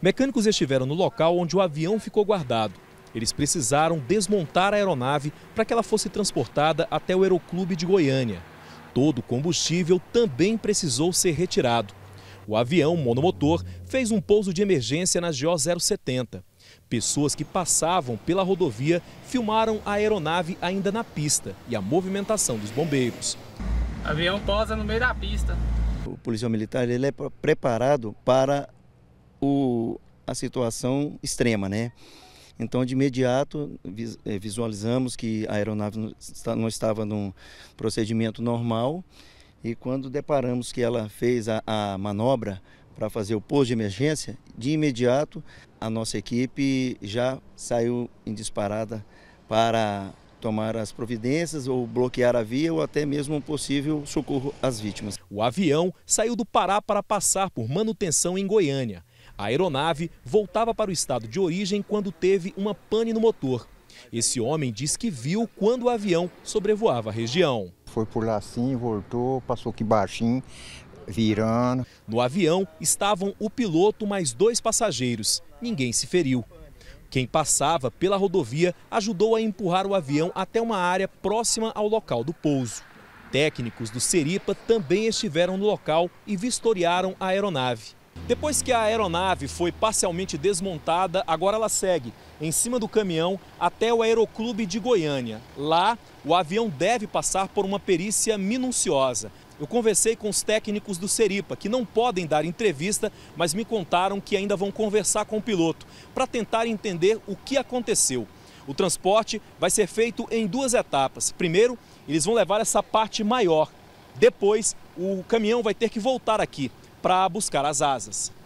Mecânicos estiveram no local onde o avião ficou guardado. Eles precisaram desmontar a aeronave para que ela fosse transportada até o Aeroclube de Goiânia. Todo o combustível também precisou ser retirado. O avião monomotor fez um pouso de emergência na GO 070. Pessoas que passavam pela rodovia filmaram a aeronave ainda na pista e a movimentação dos bombeiros. O avião posa no meio da pista. O policial militar ele é preparado para o a situação extrema, né? Então, de imediato, eh, visualizamos que a aeronave não estava num procedimento normal e quando deparamos que ela fez a, a manobra para fazer o pouso de emergência, de imediato a nossa equipe já saiu em disparada para tomar as providências ou bloquear a via ou até mesmo um possível socorro às vítimas. O avião saiu do Pará para passar por manutenção em Goiânia. A aeronave voltava para o estado de origem quando teve uma pane no motor. Esse homem diz que viu quando o avião sobrevoava a região. Foi por lá assim, voltou, passou aqui baixinho, virando. No avião estavam o piloto mais dois passageiros. Ninguém se feriu. Quem passava pela rodovia ajudou a empurrar o avião até uma área próxima ao local do pouso. Técnicos do Seripa também estiveram no local e vistoriaram a aeronave. Depois que a aeronave foi parcialmente desmontada, agora ela segue em cima do caminhão até o Aeroclube de Goiânia. Lá, o avião deve passar por uma perícia minuciosa. Eu conversei com os técnicos do Seripa, que não podem dar entrevista, mas me contaram que ainda vão conversar com o piloto para tentar entender o que aconteceu. O transporte vai ser feito em duas etapas. Primeiro, eles vão levar essa parte maior. Depois, o caminhão vai ter que voltar aqui para buscar as asas.